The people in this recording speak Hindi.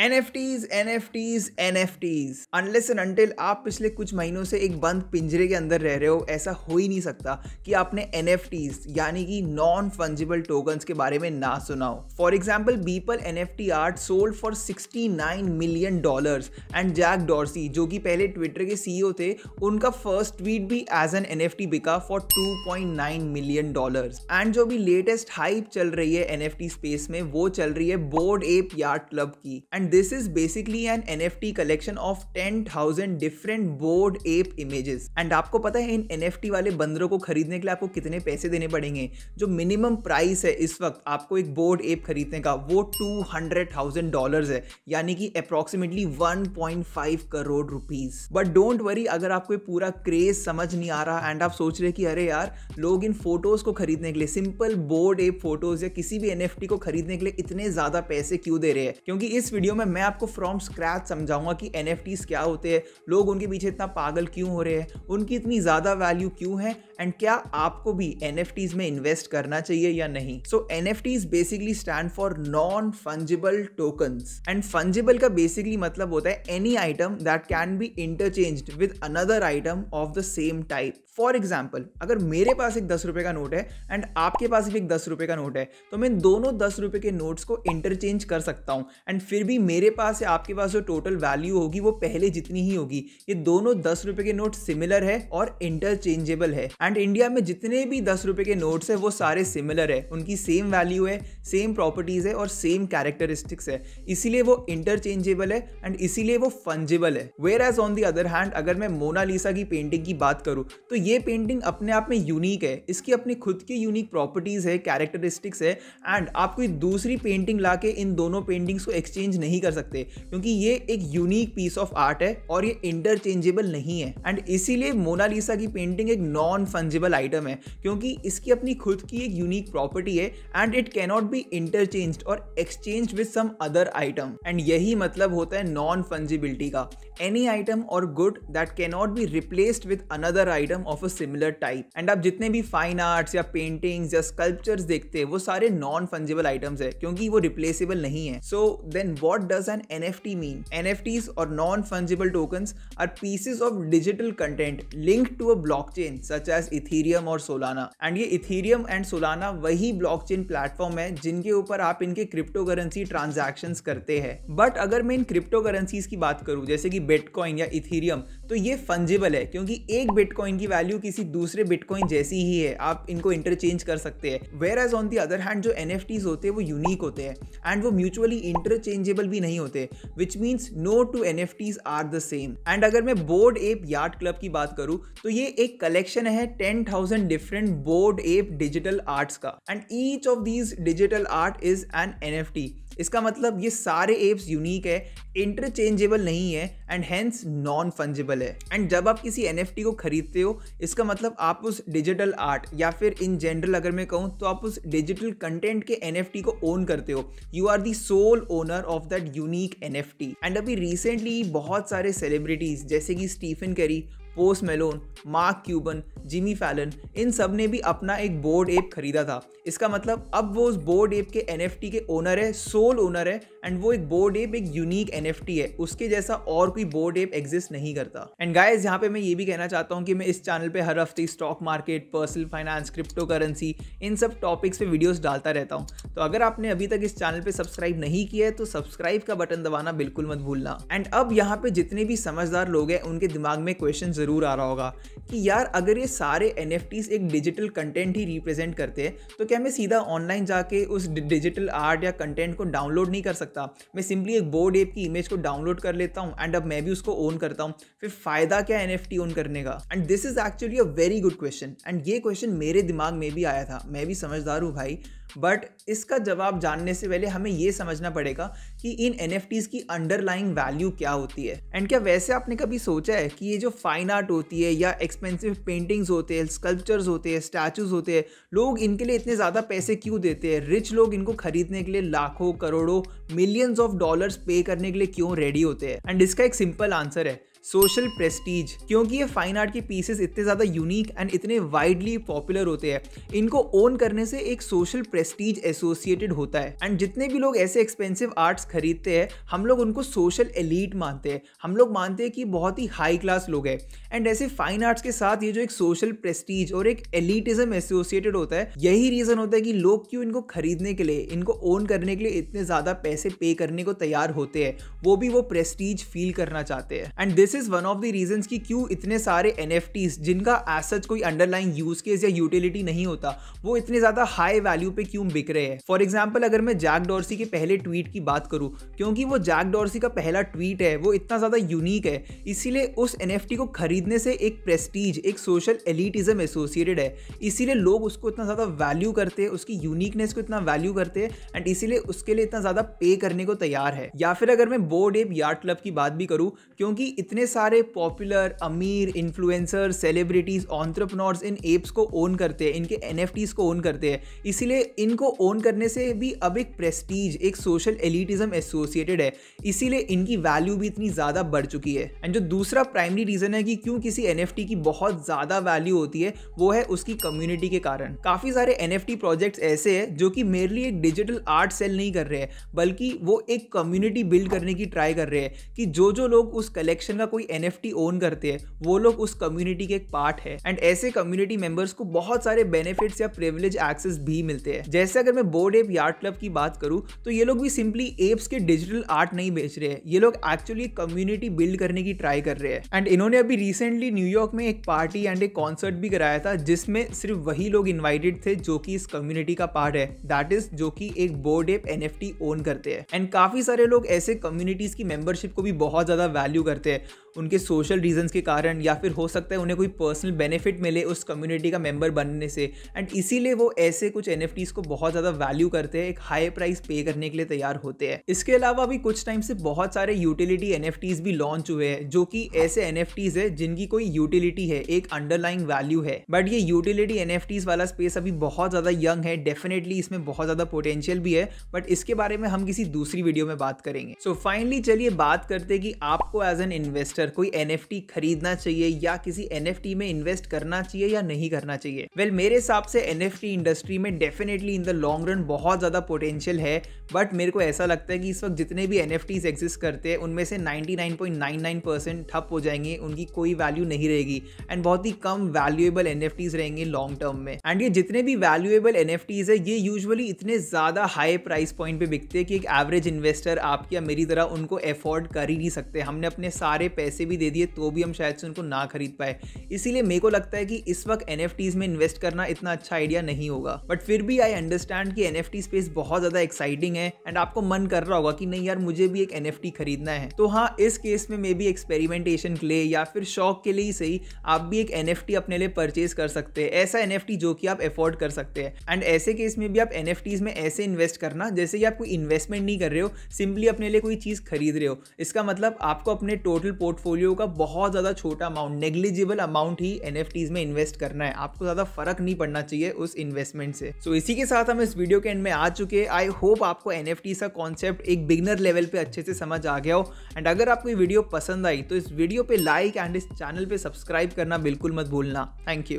N F Ts N F Ts N F आप पिछले कुछ महीनों से एक बंद पिंजरे के अंदर रह रहे हो ऐसा हो ही नहीं सकता कि आपने एन एफ टीज यानी कि नॉन फंजिबल टोकन्स के बारे में ना सुना हो for example Beeple N F T art sold for sixty nine million dollar and Jack Dorsey जो कि पहले ट्विटर के सीईओ e थे उनका फर्स्ट ट्वीट भी as an N F T बिका for two point nine million dollar and जो भी लेटेस्ट हाइप चल रही है एन एफ टी स्पेस में वो चल रही है बोर्ड एप यार्ड क्लब की and this is basically an N F T collection of ten thousand different Bored Ape images and आपको पता है इन एन एफ टी वाले बंदरों को खरीदने के लिए आपको कितने पैसे देने पड़ेंगे जो मिनिमम प्राइस है इस वक्त आपको एक बोर्ड एप खरीदने का वो टू हंड्रेड थाउजेंड डॉलर है यानी कि approximately one point five crore rupees but don't worry अगर आपको पूरा क्रेज समझ नहीं आ रहा एंड आप सोच रहे कि अरे यार लोग इन फोटोज को खरीदने के लिए सिंपल बोर्ड एप फोटोज या किसी भी एन एफ टी को खरीदने के लिए इतने ज्यादा पैसे क्यों दे रहे हैं क्योंकि इस वीडियो वीडियो में मैं आपको फ्रॉम स्क्रैच समझाऊंगा कि एन क्या होते हैं लोग उनके पीछे इतना पागल क्यों हो रहे हैं उनकी इतनी ज़्यादा वैल्यू क्यों है एंड क्या आपको भी एन में इन्वेस्ट करना चाहिए या नहीं so N basically stand for non fungible tokens and fungible का बेसिकली मतलब होता है any item that can be interchange with another item of the same type for example अगर मेरे पास एक दस रुपए का नोट है एंड आपके पास भी एक दस रुपए का नोट है तो मैं दोनों दस रुपए के नोट्स को इंटरचेंज कर सकता हूँ एंड फिर भी मेरे पास से आपके पास जो टोटल वैल्यू होगी वो पहले जितनी ही होगी ये दोनों दस रुपए के नोट सिमिलर है और इंटरचेंजेबल है एंड इंडिया में जितने भी दस रुपए के नोट्स है वो सारे सिमिलर है उनकी सेम वैल्यू है सेम प्रॉपर्टीज है और सेम कैरेक्टरिस्टिक्स है इसीलिए वो इंटरचेंजेबल है एंड इसीलिए वो फंजेबल है whereas on the other hand अगर मैं मोनालिसा की पेंटिंग की बात करूँ तो ये पेंटिंग अपने आप में यूनिक है इसकी अपनी खुद की यूनिक प्रॉपर्टीज है कैरेक्टरिस्टिक्स है एंड आप कोई दूसरी पेंटिंग ला इन दोनों पेंटिंग्स को एक्सचेंज नहीं नहीं कर सकते क्योंकि ये एक यूनिक पीस ऑफ आर्ट है और ये इंटरचेंजेबल नहीं है एंड इसीलिए मोनालिसा की पेंटिंग एक नॉन फंजेबल आइटम है क्योंकि इसकी अपनी खुद की एक यूनिक प्रॉपर्टी है and it cannot be interchange और exchange with some other item and यही मतलब होता है नॉन फंजिबिलिटी का एनी आइटम और good that cannot be replaced with another item of a similar type and आप जितने भी फाइन आर्ट्स या पेंटिंग्स या स्कल्पचर्स देखते हैं वो सारे नॉन फंजिबल आइटम्स है क्योंकि वो रिप्लेसेबल नहीं है so then what what does an NFT mean? NFTs or non-fungible tokens are pieces of digital content linked to a blockchain such as Ethereum or Solana. And ये Ethereum and Solana वही blockchain platform है जिनके ऊपर आप इनके cryptocurrency transactions ट्रांजेक्शन करते हैं बट अगर मैं इन क्रिप्टो करेंसीज की बात करूँ जैसे कि बिटकॉइन या इथीरियम तो ये फंजिबल है क्योंकि एक बिटकॉइन की वैल्यू किसी दूसरे बिटकॉइन जैसी ही है आप इनको इंटरचेंज कर सकते हैं whereas on the other hand जो एन होते हैं वो यूनिक होते हैं एंड वो म्यूचुअली इंटरचेंजेबल भी नहीं होते which means no two N F Ts are the same and अगर मैं बोर्ड एप यार्ड क्लब की बात करूँ तो ये एक कलेक्शन है ten thousand different Bored Ape digital arts का and each of these digital art is an N F T इसका मतलब ये सारे एप्स यूनिक है इंटरचेंजेबल नहीं है एंड हैंस नॉन फंजेबल है एंड जब आप किसी एन को खरीदते हो इसका मतलब आप उस डिजिटल आर्ट या फिर इन जनरल अगर मैं कहूँ तो आप उस डिजिटल कंटेंट के एन को ओन करते हो you are the sole owner of that unique N and अभी रिसेंटली बहुत सारे सेलिब्रिटीज जैसे कि Stephen Curry Post Malone Mark Cuban Jimmy Fallon इन सब ने भी अपना एक बोर्ड एप खरीदा था इसका मतलब अब वो उस बोर्ड एप के एन के ओनर है सोल ओनर है एंड वो एक बोर्ड एप एक यूनिक एन है उसके जैसा और कोई बोर्ड एप एग्जिस्ट नहीं करता एंड गाइज यहाँ पे मैं ये भी कहना चाहता हूँ कि मैं इस चैनल पे हर हफ्ते stock market personal finance cryptocurrency इन सब टॉपिक्स पे वीडियोस डालता रहता हूँ तो अगर आपने अभी तक इस चैनल पे सब्सक्राइब नहीं किया है तो सब्सक्राइब का बटन दबाना बिल्कुल मत भूलना एंड अब यहाँ पे जितने भी समझदार लोग हैं उनके दिमाग में क्वेश्चन जरूर ज़रूर आ रहा होगा कि यार अगर ये सारे एन एक डिजिटल कंटेंट ही रिप्रेजेंट करते हैं तो क्या मैं सीधा ऑनलाइन जाके उस डिजिटल आर्ट या कंटेंट को डाउनलोड नहीं कर सकता मैं सिंपली एक बोर्ड एप की इमेज को डाउनलोड कर लेता हूँ एंड अब मैं भी उसको ओन करता हूँ फिर फ़ायदा क्या एन ओन करने का and this is actually a very good question and ये क्वेश्चन मेरे दिमाग में भी आया था मैं भी समझदार हूँ भाई बट इसका जवाब जानने से पहले हमें यह समझना पड़ेगा कि इन एन की अंडरलाइंग वैल्यू क्या होती है एंड क्या वैसे आपने कभी सोचा है कि ये जो फाइन फाइन आर्ट होती है या एक्सपेंसिव पेंटिंग्स होते हैं स्कल्पचर्स होते हैं स्टैचूज़ होते हैं लोग इनके लिए इतने ज़्यादा पैसे क्यों देते हैं रिच लोग इनको खरीदने के लिए लाखों करोड़ों मिलियंस ऑफ डॉलर्स पे करने के लिए क्यों रेडी होते हैं एंड इसका एक सिंपल आंसर है सोशल प्रेस्टीज क्योंकि ये फाइन आर्ट के पीसेस इतने ज़्यादा यूनिक एंड इतने वाइडली पॉपुलर होते हैं इनको ओन करने से एक सोशल प्रेस्टीज एसोसिएटेड होता है एंड जितने भी लोग ऐसे एक्सपेंसिव आर्ट्स खरीदते हैं हम लोग उनको सोशल एलीट मानते हैं हम लोग मानते हैं कि बहुत ही हाई क्लास लोग हैं एंड ऐसे फाइन आर्ट्स के साथ ये जो एक सोशल प्रेस्टीज और एक एलिटिज्म एसोसिएटेड होता है यही रीज़न होता है कि लोग क्यों इनको खरीदने के लिए इनको ओन करने के लिए इतने ज़्यादा पैसे पे करने को तैयार होते हैं वो भी वो प्रेस्टीज फील करना चाहते हैं and this this is one of the reason की क्यों इतने सारे एन जिनका एज कोई अंडरलाइन यूज केस या यूटिलिटी नहीं होता वो इतने ज्यादा हाई वैल्यू पे क्यों बिक रहे हैं फॉर एग्जाम्पल अगर मैं जैक डॉर्सी के पहले ट्वीट की बात करूँ क्योंकि वो जैक डॉर्सी का पहला ट्वीट है वो इतना ज्यादा यूनिक है इसीलिए उस एन को खरीदने से एक प्रेस्टीज एक सोशल एलिटिज्म एसोसिएटेड है इसीलिए लोग उसको इतना ज़्यादा वैल्यू करते हैं उसकी यूनिकनेस को इतना वैल्यू करते हैं एंड इसीलिए उसके लिए इतना ज़्यादा पे करने को तैयार है या फिर अगर मैं बोर्ड एप यार्ड क्लब की बात भी करूँ क्योंकि इतने इतने सारे पॉपुलर अमीर इन्फ्लुएंसर सेलिब्रिटीज़ ऑन्ट्रप्रनोर्स इन एप्स को ओन करते हैं इनके एन को ओन करते हैं इसीलिए इनको ओन करने से भी अब एक प्रेस्टीज एक सोशल एलिटिज्म एसोसिएटेड है इसीलिए इनकी वैल्यू भी इतनी ज़्यादा बढ़ चुकी है एंड जो दूसरा प्राइमरी रीज़न है कि क्यों किसी एन की बहुत ज़्यादा वैल्यू होती है वो है उसकी कम्युनिटी के कारण काफ़ी सारे एन प्रोजेक्ट्स ऐसे हैं जो कि मेरली एक डिजिटल आर्ट सेल नहीं कर रहे हैं बल्कि वो एक कम्युनिटी बिल्ड करने की ट्राई कर रहे हैं कि जो जो लोग उस कलेक्शन का कोई एन ओन करते हैं वो लोग उस कम्युनिटी के एक पार्ट है एंड ऐसे कम्युनिटी मेंबर्स को बहुत सारे बेनिफिट्स या प्रिविलेज एक्सेस भी मिलते हैं जैसे अगर मैं बोर्ड एप यार्ड क्लब की बात करूँ तो ये लोग भी सिंपली एप्स के डिजिटल आर्ट नहीं बेच रहे हैं ये लोग एक्चुअली कम्युनिटी बिल्ड करने की ट्राई कर रहे हैं एंड इन्होंने अभी रिसेंटली न्यूयॉर्क में एक पार्टी एंड एक कॉन्सर्ट भी कराया था जिसमें सिर्फ वही लोग इन्वाइटेड थे जो कि इस कम्युनिटी का पार्ट है दैट इज जो कि एक बोर्ड एप एन ओन करते हैं एंड काफी सारे लोग ऐसे कम्युनिटीज की मेंबरशिप को भी बहुत ज्यादा वैल्यू करते हैं उनके सोशल रीजंस के कारण या फिर हो सकता है उन्हें कोई पर्सनल बेनिफिट मिले उस कम्युनिटी का मेम्बर बनने से एंड इसीलिए वो ऐसे कुछ एन को बहुत ज़्यादा वैल्यू करते हैं एक हाई प्राइस पे करने के लिए तैयार होते हैं इसके अलावा अभी कुछ टाइम से बहुत सारे यूटिलिटी एन भी लॉन्च हुए हैं जो कि ऐसे एन है जिनकी कोई यूटिलिटी है एक अंडरलाइंग वैल्यू है बट ये यूटिलिटी एन वाला स्पेस अभी बहुत ज़्यादा यंग है डेफिनेटली इसमें बहुत ज़्यादा पोटेंशियल भी है बट इसके बारे में हम किसी दूसरी वीडियो में बात करेंगे सो फाइनली चलिए बात करते हैं कि आपको एज एन इन्वेस्टर इन्वेस्टर कोई एन खरीदना चाहिए या किसी एन में इन्वेस्ट करना चाहिए या नहीं करना चाहिए वेल well, मेरे हिसाब से एन इंडस्ट्री में definitely in the long run बहुत ज़्यादा पोटेंशियल है बट मेरे को ऐसा लगता है कि इस वक्त जितने भी एन एग्जिस्ट करते हैं उनमें से 99.99 परसेंट ठप हो जाएंगे उनकी कोई वैल्यू नहीं रहेगी एंड बहुत ही कम वैल्यूएबल एन रहेंगे लॉन्ग टर्म में एंड ये जितने भी वैल्यूएबल एन एफ है ये यूजली इतने ज़्यादा हाई प्राइस पॉइंट पे बिकते हैं कि एक एवरेज इन्वेस्टर आपकी या मेरी तरह उनको एफोर्ड कर ही नहीं सकते हमने अपने सारे पैसे पैसे भी दे दिए तो भी हम शायद से उनको ना खरीद पाए इसीलिए मेरे को लगता है कि इस वक्त एन में इन्वेस्ट करना इतना अच्छा आइडिया नहीं होगा बट फिर भी आई अंडरस्टैंड कि एन स्पेस बहुत ज़्यादा एक्साइटिंग है एंड आपको मन कर रहा होगा कि नहीं यार मुझे भी एक एन खरीदना है तो हाँ इस केस में मे बी एक्सपेरिमेंटेशन के लिए या फिर शौक के लिए ही सही आप भी एक एन अपने लिए परचेज कर सकते हैं ऐसा एन जो कि आप एफोर्ड कर सकते हैं एंड ऐसे केस में भी आप एन में ऐसे इन्वेस्ट करना जैसे कि आप कोई इन्वेस्टमेंट नहीं कर रहे हो सिंपली अपने लिए कोई चीज़ खरीद रहे हो इसका मतलब आपको अपने टोटल पोर्ट पोर्टफोलियो का बहुत ज़्यादा छोटा अमाउंट नेग्लिजिबल अमाउंट ही एन में इन्वेस्ट करना है आपको ज़्यादा फर्क नहीं पड़ना चाहिए उस इन्वेस्टमेंट से सो so, इसी के साथ हम इस वीडियो के एंड में आ चुके हैं आई होप आपको एन का कॉन्सेप्ट एक बिगनर लेवल पे अच्छे से समझ आ गया हो एंड अगर आपको ये वीडियो पसंद आई तो इस वीडियो पे लाइक एंड इस चैनल पे सब्सक्राइब करना बिल्कुल मत भूलना थैंक यू